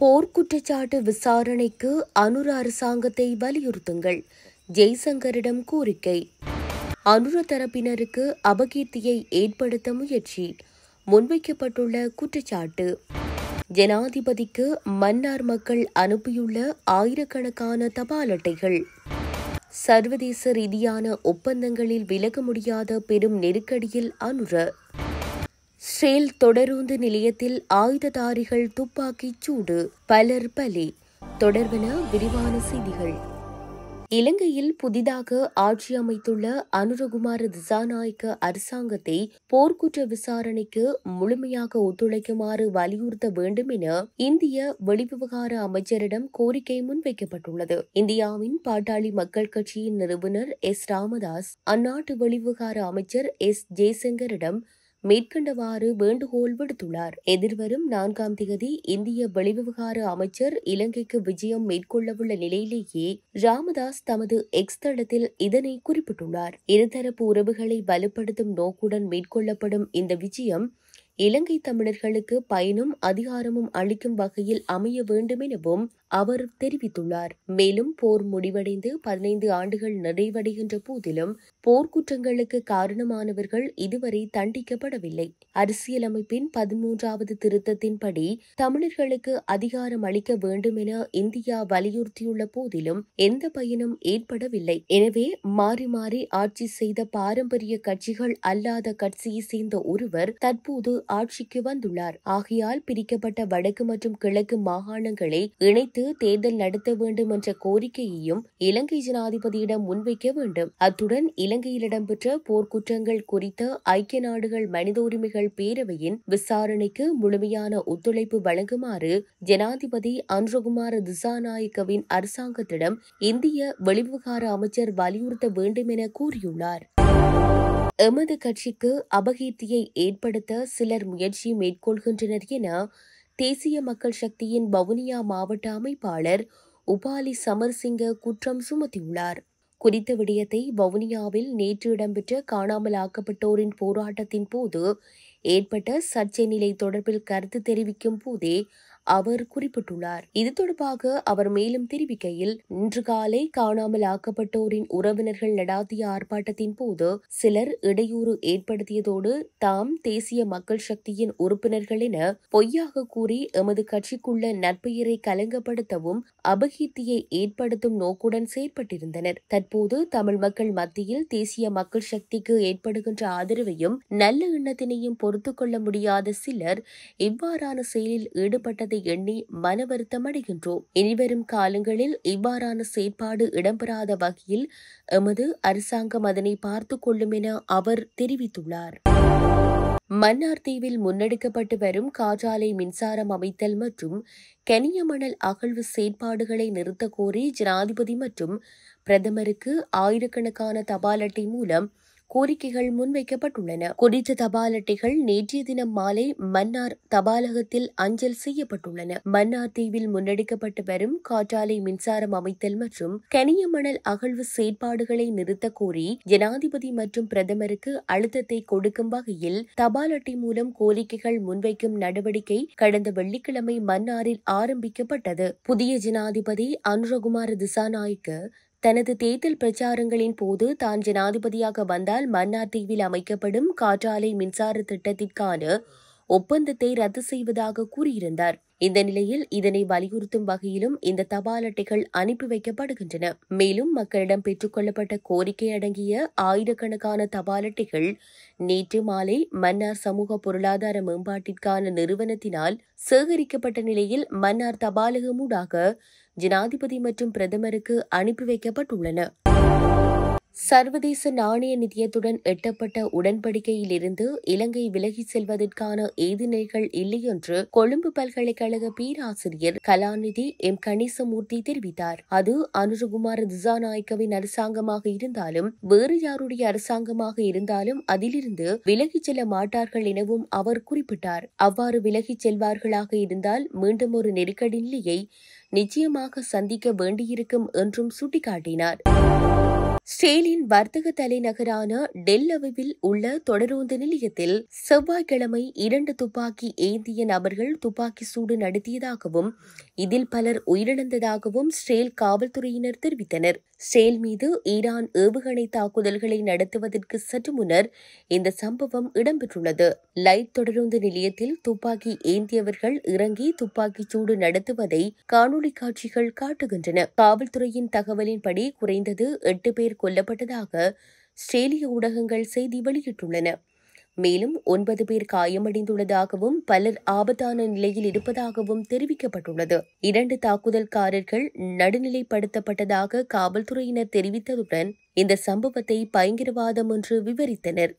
போர்க்குற்றச்சாட்டு விசாரணைக்கு அனுர அரசாங்கத்தை வலியுறுத்துங்கள் ஜெய்சங்கரிடம் கோரிக்கை அனுர தரப்பினருக்கு அபகீர்த்தியை ஏற்படுத்த முயற்சி முன்வைக்கப்பட்டுள்ள குற்றச்சாட்டு ஜனாதிபதிக்கு மன்னார் மக்கள் அனுப்பியுள்ள ஆயிரக்கணக்கான தபால் அட்டைகள் சர்வதேச ரீதியான ஒப்பந்தங்களில் விலக முடியாத பெரும் நெருக்கடியில் அனுர ஷேல் தொடருந்து நிலையத்தில் ஆயுததாரிகள் துப்பாக்கி சூடு பலர் பலி தொடர்பன விரிவான செய்திகள் இலங்கையில் புதிதாக ஆட்சி அமைத்துள்ள அனுரகுமார திசாநாயக்க அரசாங்கத்தை போர்க்குற்ற விசாரணைக்கு முழுமையாக ஒத்துழைக்குமாறு வலியுறுத்த வேண்டும் என இந்திய வெளிவிவகார அமைச்சரிடம் கோரிக்கை முன்வைக்கப்பட்டுள்ளது இந்தியாவின் பாட்டாளி மக்கள் கட்சியின் நிறுவனர் எஸ் ராமதாஸ் அந்நாட்டு வெளிவிவகார அமைச்சர் எஸ் ஜெய்சங்கரிடம் மேற்கண்டவாறு வேண்டுகோள் விடுத்துள்ளார் எதிர்வரும் நான்காம் தேதி இந்திய வெளிவிவகார அமைச்சர் இலங்கைக்கு விஜயம் மேற்கொள்ளவுள்ள நிலையிலேயே ராமதாஸ் தமது எக்ஸ் தளத்தில் இதனை குறிப்பிட்டுள்ளார் இருதரப்பு உறவுகளை வலுப்படுத்தும் நோக்குடன் மேற்கொள்ளப்படும் இந்த விஜயம் இலங்கை தமிழர்களுக்கு பயனும் அதிகாரமும் அளிக்கும் வகையில் அமைய வேண்டும் எனவும் அவர் தெரிவித்துள்ளார் மேலும் போர் முடிவடைந்து பதினைந்து ஆண்டுகள் நிறைவடைகின்ற போதிலும் போர்க்குற்றங்களுக்கு காரணமானவர்கள் இதுவரை தண்டிக்கப்படவில்லை அரசியலமைப்பின் பதிமூன்றாவது திருத்தத்தின்படி தமிழர்களுக்கு அதிகாரம் அளிக்க வேண்டும் என இந்தியா வலியுறுத்தியுள்ள போதிலும் எந்த பயனும் ஏற்படவில்லை எனவே மாறி மாறி ஆட்சி செய்த பாரம்பரிய கட்சிகள் அல்லாத கட்சியை சேர்ந்த ஒருவர் தற்போது ஆட்சிக்கு வந்துள்ளார் ஆகையால் பிரிக்கப்பட்ட வடக்கு மற்றும் கிழக்கு மாகாணங்களை இணைத்து தேர்தல் நடத்த வேண்டும் என்ற கோரிக்கையையும் இலங்கை ஜனாதிபதியிடம் முன்வைக்க வேண்டும் அத்துடன் இலங்கையில் இடம்பெற்ற போர்க்குற்றங்கள் குறித்த ஐக்கிய நாடுகள் மனித உரிமைகள் பேரவையின் விசாரணைக்கு முழுமையான ஒத்துழைப்பு வழங்குமாறு ஜனாதிபதி அன்ரகுமார திசாநாயக்கவின் அரசாங்கத்திடம் இந்திய வெளிவிவகார அமைச்சர் வலியுறுத்த வேண்டும் என கூறியுள்ளார் எமது கட்சிக்கு அபகீர்த்தியை ஏற்படுத்த சிலர் முயற்சி மேற்கொள்கின்றனர் என தேசிய மக்கள் சக்தியின் வவுனியா மாவட்ட அமைப்பாளர் உபாலி சமர்சிங்க குற்றம் சுமத்தியுள்ளார் குறித்த விடயத்தை வவுனியாவில் நேற்று இடம்பெற்ற காணாமல் ஆக்கப்பட்டோரின் போராட்டத்தின் போது ஏற்பட்ட சர்ச்சை நிலை தொடர்பில் கருத்து தெரிவிக்கும் போதே அவர் குறிப்பிட்டுள்ளார் இது தொடர்பாக அவர் மேலும் தெரிவிக்கையில் இன்று காலை காணாமல் ஆக்கப்பட்டோரின் உறவினர்கள் நடாத்திய ஆர்ப்பாட்டத்தின் போது சிலர் இடையூறு ஏற்படுத்தியதோடு தாம் தேசிய மக்கள் சக்தியின் உறுப்பினர்கள் என பொய்யாக கூறி எமது கட்சிக்குள்ள நட்பெயரை கலங்கப்படுத்தவும் அபகீர்த்தியை ஏற்படுத்தும் நோக்குடன் செயற்பட்டிருந்தனர் தற்போது தமிழ் மக்கள் மத்தியில் தேசிய மக்கள் சக்திக்கு ஏற்படுகின்ற ஆதரவையும் நல்ல எண்ணத்தினையும் பொறுத்து கொள்ள முடியாத சிலர் இவ்வாறான செயலில் ஈடுபட்டதை என்பதை எண்ணி மன வருத்தம் அடைகின்றோம் இனிவரும் காலங்களில் இவ்வாறான செயற்பாடு இடம்பெறாத வகையில் எமது அரசாங்கம் அதனை பார்த்துக் கொள்ளும் என அவர் தெரிவித்துள்ளார் மன்னார் தீவில் முன்னெடுக்கப்பட்டு வரும் காற்றாலை மின்சாரம் அமைத்தல் மற்றும் கனிய மணல் அகழ்வு செயற்பாடுகளை நிறுத்த கோரி ஜனாதிபதி மற்றும் பிரதமருக்கு ஆயிரக்கணக்கான தபால் அட்டை மூலம் கோரிக்கைகள் முன்வைக்கப்பட்டுள்ளன குறித்த தபால் அட்டைகள் நேற்றைய தினம் மாலை மன்னார் தபாலகத்தில் அஞ்சல் செய்யப்பட்டுள்ளன மன்னார் தீவில் முன்னெடுக்கப்பட்டு வரும் காற்றாலை மின்சாரம் அமைத்தல் மற்றும் கனிய மணல் அகழ்வு செயற்பாடுகளை நிறுத்த கோரி ஜனாதிபதி மற்றும் பிரதமருக்கு அழுத்தத்தை கொடுக்கும் வகையில் தபால் அட்டை மூலம் கோரிக்கைகள் முன்வைக்கும் நடவடிக்கை கடந்த வெள்ளிக்கிழமை மன்னாரில் ஆரம்பிக்கப்பட்டது புதிய ஜனாதிபதி அனுரகுமார் திசாநாய்க்கு தனது தேர்தல் பிரச்சாரங்களின் போது தான் ஜனாதிபதியாக வந்தால் மன்னார் தீவில் அமைக்கப்படும் காற்றாலை மின்சார திட்டத்திற்கான ஒப்பந்தத்தை ரத்து செய்வதாக கூறியிருந்தார் இந்த நிலையில் இதனை வலியுறுத்தும் வகையிலும் இந்த தபால் அட்டைகள் அனுப்பி வைக்கப்படுகின்றன மேலும் மக்களிடம் பெற்றுக்கொள்ளப்பட்ட கோரிக்கை அடங்கிய ஆயிரக்கணக்கான தபால் அட்டைகள் நேற்று மாலை மன்னார் சமூக பொருளாதார மேம்பாட்டிற்கான நிறுவனத்தினால் சேகரிக்கப்பட்ட நிலையில் மன்னார் தபாலகமூடாக ஜனாதிபதி மற்றும் பிரதமருக்கு அனுப்பி வைக்கப்பட்டுள்ளன சர்வதேச நாணய நிதியத்துடன் எட்டப்பட்ட உடன்படிக்கையிலிருந்து இலங்கை விலகி செல்வதற்கான ஏதுநிலைகள் இல்லை என்று கொழும்பு பல்கலைக்கழக பேராசிரியர் கலாநிதி எம் கணேசமூர்த்தி தெரிவித்தார் அது அனுஜகுமார் திசாநாயக்கவின் அரசாங்கமாக இருந்தாலும் வேறு யாருடைய அரசாங்கமாக இருந்தாலும் அதிலிருந்து விலகிச் செல்ல மாட்டார்கள் எனவும் அவர் குறிப்பிட்டார் அவ்வாறு விலகிச் செல்வார்களாக இருந்தால் மீண்டும் ஒரு நெருக்கடி நிலையை நிச்சயமாக சந்திக்க வேண்டியிருக்கும் என்றும் சுட்டிக்காட்டினார் ஸ்டேலின் வர்த்தக தலைநகரான டெல்லவில் உள்ள தொடரோந்து நிலையத்தில் செவ்வாய்க்கிழமை இரண்டு துப்பாக்கி ஏந்திய நபர்கள் துப்பாக்கி சூடு நடத்தியதாகவும் இதில் பலர் உயிரிழந்ததாகவும் ஸ்டேல் காவல்துறையினர் தெரிவித்தனர் ஸ்டேல் மீது ஈரான் ஏவுகணை தாக்குதல்களை நடத்துவதற்கு சற்று முன்னர் இந்த சம்பவம் இடம்பெற்றுள்ளது லைட் தொடரூந்து நிலையத்தில் துப்பாக்கி ஏந்தியவர்கள் இறங்கி துப்பாக்கி சூடு நடத்துவதை காணொலி காட்சிகள் காட்டுகின்றன காவல்துறையின் தகவலின்படி குறைந்தது எட்டு பேர் கொல்லப்பட்டதாக ஆஸ்திரேலிய ஊடகங்கள் செய்தி வெளியிட்டுள்ளன மேலும் ஒன்பது பேர் காயமடைந்துள்ளதாகவும் பலர் ஆபத்தான நிலையில் இருப்பதாகவும் தெரிவிக்கப்பட்டுள்ளது இரண்டு தாக்குதல்காரர்கள் நடுநிலைப்படுத்தப்பட்டதாக காவல்துறையினர் தெரிவித்ததுடன் இந்த சம்பவத்தை பயங்கரவாதம் என்று விவரித்தனர்